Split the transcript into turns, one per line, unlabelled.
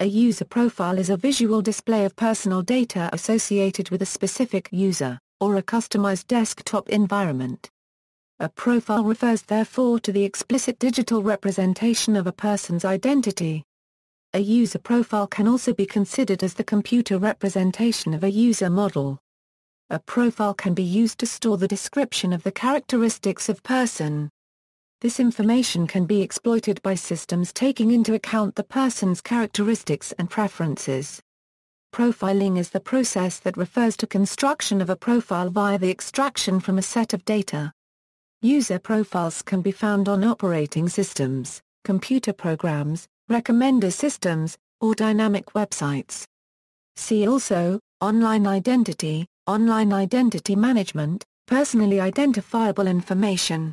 A user profile is a visual display of personal data associated with a specific user, or a customized desktop environment. A profile refers therefore to the explicit digital representation of a person's identity. A user profile can also be considered as the computer representation of a user model. A profile can be used to store the description of the characteristics of person, this information can be exploited by systems taking into account the person's characteristics and preferences. Profiling is the process that refers to construction of a profile via the extraction from a set of data. User profiles can be found on operating systems, computer programs, recommender systems, or dynamic websites. See also, online identity, online identity management, personally identifiable information.